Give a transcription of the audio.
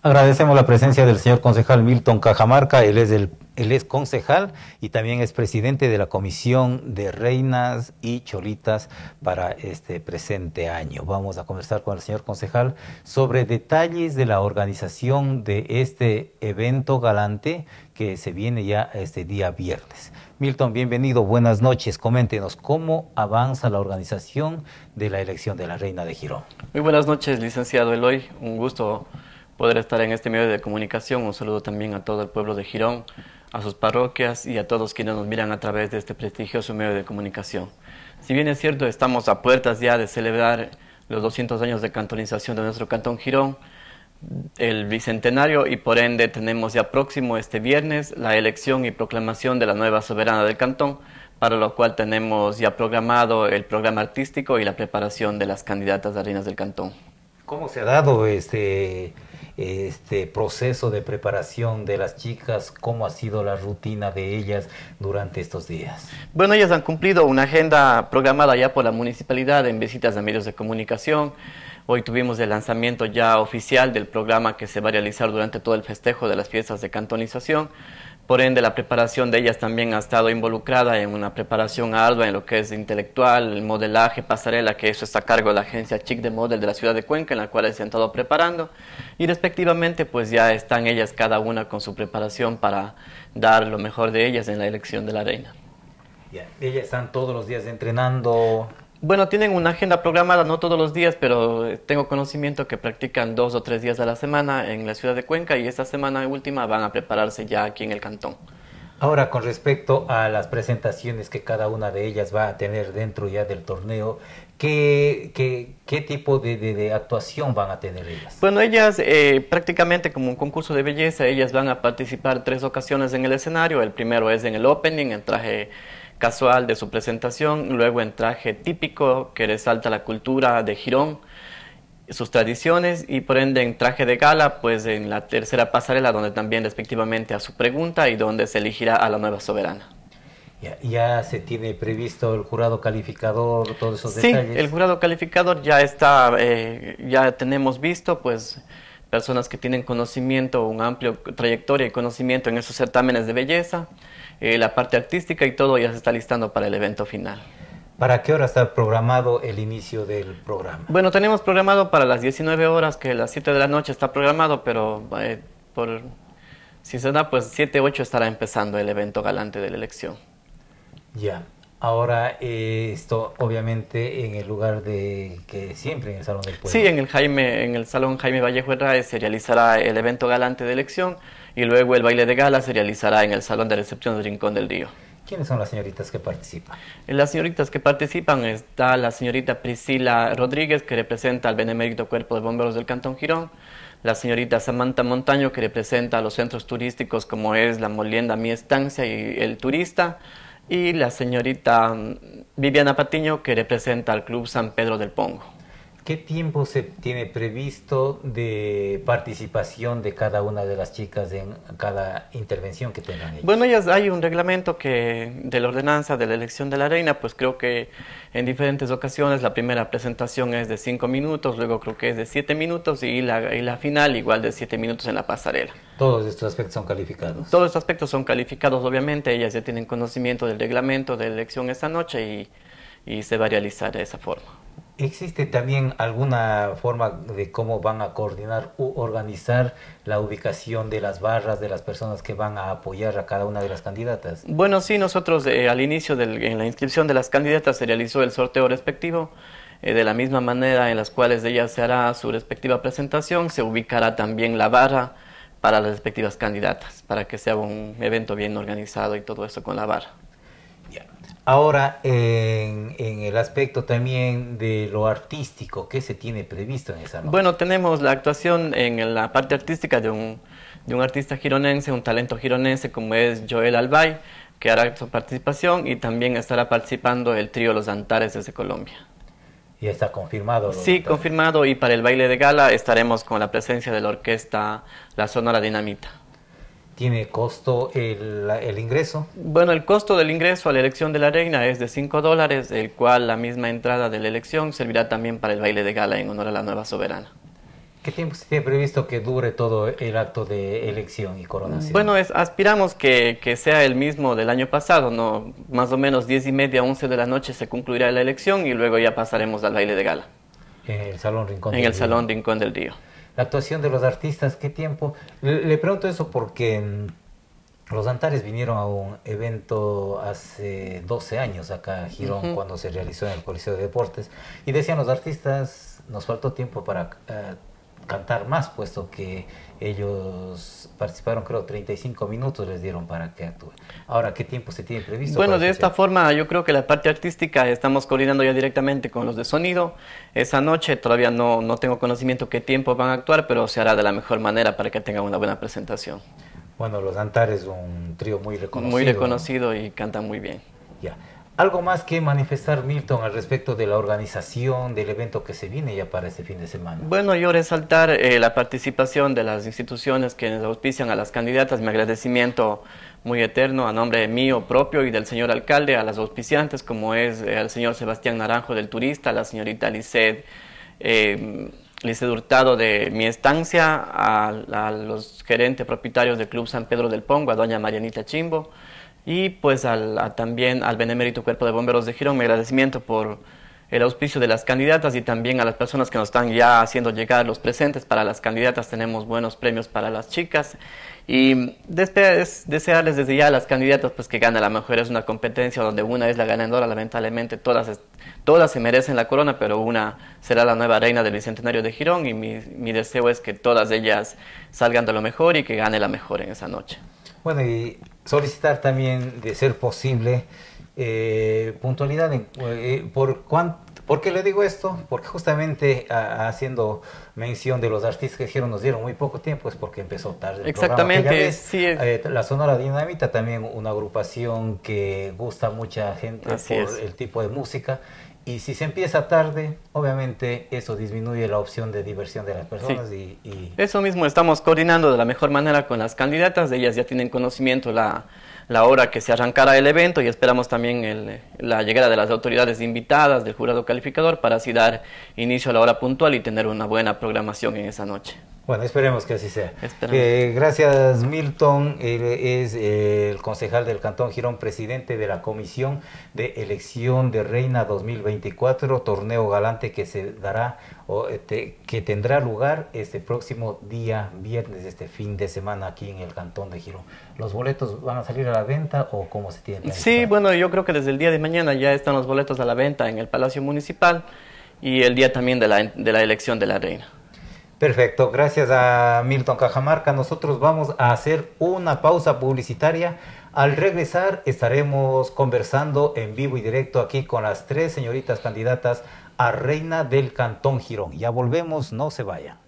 Agradecemos la presencia del señor concejal Milton Cajamarca, él es, el, él es concejal y también es presidente de la Comisión de Reinas y Cholitas para este presente año. Vamos a conversar con el señor concejal sobre detalles de la organización de este evento galante que se viene ya este día viernes. Milton, bienvenido, buenas noches. Coméntenos cómo avanza la organización de la elección de la Reina de Girón. Muy buenas noches, licenciado Eloy. Un gusto poder estar en este medio de comunicación. Un saludo también a todo el pueblo de Girón, a sus parroquias y a todos quienes nos miran a través de este prestigioso medio de comunicación. Si bien es cierto, estamos a puertas ya de celebrar los 200 años de cantonización de nuestro cantón Girón, el bicentenario y por ende tenemos ya próximo este viernes la elección y proclamación de la nueva soberana del cantón, para lo cual tenemos ya programado el programa artístico y la preparación de las candidatas a reinas del cantón. ¿Cómo se ha dado este este proceso de preparación de las chicas, cómo ha sido la rutina de ellas durante estos días. Bueno, ellas han cumplido una agenda programada ya por la municipalidad en visitas a medios de comunicación. Hoy tuvimos el lanzamiento ya oficial del programa que se va a realizar durante todo el festejo de las fiestas de cantonización. Por ende, la preparación de ellas también ha estado involucrada en una preparación ardua en lo que es intelectual, el modelaje, pasarela, que eso está a cargo de la agencia Chic de Model de la ciudad de Cuenca, en la cual se han estado preparando. Y respectivamente, pues ya están ellas cada una con su preparación para dar lo mejor de ellas en la elección de la reina. Ellas están todos los días entrenando. Bueno, tienen una agenda programada, no todos los días, pero eh, tengo conocimiento que practican dos o tres días a la semana en la ciudad de Cuenca y esta semana última van a prepararse ya aquí en el cantón. Ahora, con respecto a las presentaciones que cada una de ellas va a tener dentro ya del torneo, ¿qué, qué, tipo de, actuación van a tener ellas? Bueno, ellas eh, prácticamente como un concurso de belleza, ellas van a participar tres ocasiones en el escenario. El primero es en el opening, en traje casual de su presentación, luego en traje típico que resalta la cultura de Girón, sus tradiciones y por ende en traje de gala, pues en la tercera pasarela donde también respectivamente a su pregunta y donde se elegirá a la nueva soberana. Ya, se tiene previsto el jurado calificador, todos esos detalles. Sí, el jurado calificador ya está, eh, ya tenemos visto, pues personas que tienen conocimiento, un amplio trayectoria y conocimiento en esos certámenes de belleza. Eh, la parte artística y todo ya se está listando para el evento final. ¿Para qué hora está programado el inicio del programa? Bueno, tenemos programado para las 19 horas, que las 7 de la noche está programado, pero eh, por, si se da, pues 7, 8 estará empezando el evento galante de la elección. Ya. Ahora, eh, esto obviamente en el lugar de que siempre, en el Salón del Pueblo. Sí, en el, Jaime, en el Salón Jaime Vallejo Herráez se realizará el evento galante de elección y luego el baile de gala se realizará en el Salón de Recepción del Rincón del Río. ¿Quiénes son las señoritas que participan? Eh, las señoritas que participan está la señorita Priscila Rodríguez, que representa al Benemérito Cuerpo de Bomberos del Cantón Girón, la señorita Samantha Montaño, que representa a los centros turísticos como es la Molienda Mi Estancia y El Turista, y la señorita mm, Viviana Patiño, que representa al Club San Pedro del Pongo. ¿Qué tiempo se tiene previsto de participación de cada una de las chicas en cada intervención que tengan Bueno, hay un reglamento que de la ordenanza de la elección de la reina, pues creo que en diferentes ocasiones la primera presentación es de cinco minutos, luego creo que es de siete minutos y la, final igual de siete minutos en la pasarela. Todos estos aspectos son calificados. Todos estos aspectos son calificados, obviamente, ellas ya tienen conocimiento del reglamento de elección esta noche y se va a realizar de esa forma. ¿Existe también alguna forma de cómo van a coordinar u organizar la ubicación de las barras de las personas que van a apoyar a cada una de las candidatas? Bueno, sí, nosotros eh, al inicio del, en la inscripción de las candidatas se realizó el sorteo respectivo. Eh, de la misma manera en las cuales ella se hará su respectiva presentación, se ubicará también la barra para las respectivas candidatas, para que sea un evento bien organizado y todo eso con la barra. ya Ahora, en, el aspecto también de lo artístico, ¿qué se tiene previsto en esa noche? Bueno, tenemos la actuación en la parte artística de un, artista gironense, un talento gironense como es Joel Albay, que hará su participación y también estará participando el trío Los Antares desde Colombia. ¿Y está confirmado? Sí, confirmado y para el baile de gala estaremos con la presencia de la orquesta La Sonora Dinamita. ¿Tiene costo el, ingreso? Bueno, el costo del ingreso a la elección de la reina es de 5 dólares, el cual la misma entrada de la elección servirá también para el baile de gala en honor a la nueva soberana. ¿Qué tiempo se tiene previsto que dure todo el acto de elección y coronación? Bueno, aspiramos que, sea el mismo del año pasado, ¿no? más o menos 10 y media, 11 de la noche se concluirá la elección y luego ya pasaremos al baile de gala. En el Salón Rincón en el Salón Rincón del Río la actuación de los artistas, qué tiempo. Le, pregunto eso porque mm, los Antares vinieron a un evento hace 12 años acá a Girón, cuando se realizó en el Coliseo de Deportes, y decían los artistas, nos faltó tiempo para eh, cantar más, puesto que ellos participaron creo 35 minutos les dieron para que actúen. Ahora, ¿qué tiempo se tiene previsto? Bueno, de esta forma yo creo que la parte artística estamos coordinando ya directamente con los de sonido. Esa noche todavía no, tengo conocimiento qué tiempo van a actuar, pero se hará de la mejor manera para que tengan una buena presentación. Bueno, los Antares es un trío muy reconocido. Muy reconocido y cantan muy bien. Ya. Algo más que manifestar, Milton, al respecto de la organización del evento que se viene ya para este fin de semana. Bueno, yo resaltar eh, la participación de las instituciones que nos auspician a las candidatas. Mi agradecimiento muy eterno a nombre mío propio y del señor alcalde, a las auspiciantes, como es el eh, señor Sebastián Naranjo del Turista, la señorita Lisset. Eh, Hurtado de mi estancia, a, a, los gerentes propietarios del Club San Pedro del Pongo, a doña Marianita Chimbo, y pues al, también al Benemérito Cuerpo de Bomberos de Girón mi agradecimiento por el auspicio de las candidatas y también a las personas que nos están ya haciendo llegar los presentes. Para las candidatas tenemos buenos premios para las chicas y desearles desde ya a las candidatas pues que gane la mejor. Es una competencia donde una es la ganadora, lamentablemente todas, se merecen la corona, pero una será la nueva reina del Bicentenario de Girón y mi, mi deseo es que todas ellas salgan de lo mejor y que gane la mejor en esa noche. Bueno, y solicitar también, de ser posible, eh, puntualidad. Eh, por, ¿Por qué le digo esto? Porque justamente ah, haciendo mención de los artistas que dijeron nos dieron muy poco tiempo, es porque empezó tarde. El Exactamente, sí. Eh, la Sonora Dinamita también, una agrupación que gusta a mucha gente por el tipo de música y si se empieza tarde, obviamente eso disminuye la opción de diversión de las personas. Y, y, Eso mismo estamos coordinando de la mejor manera con las candidatas. Ellas ya tienen conocimiento la, la hora que se arrancara el evento y esperamos también la llegada de las autoridades invitadas, del jurado calificador, para así dar inicio a la hora puntual y tener una buena programación en esa noche. Bueno, esperemos que así sea. Eh, gracias, Milton. es eh, el concejal del Cantón Girón, presidente de la Comisión de Elección de Reina 2024, torneo galante que se dará este, que tendrá lugar este próximo día viernes, este fin de semana aquí en el Cantón de Girón. ¿Los boletos van a salir a la venta o cómo se tiene? Sí, bueno, yo creo que desde el día de mañana ya están los boletos a la venta en el Palacio Municipal y el día también de la, de la elección de la reina. Perfecto, gracias a Milton Cajamarca. Nosotros vamos a hacer una pausa publicitaria. Al regresar estaremos conversando en vivo y directo aquí con las tres señoritas candidatas a Reina del Cantón Girón. Ya volvemos, no se vayan.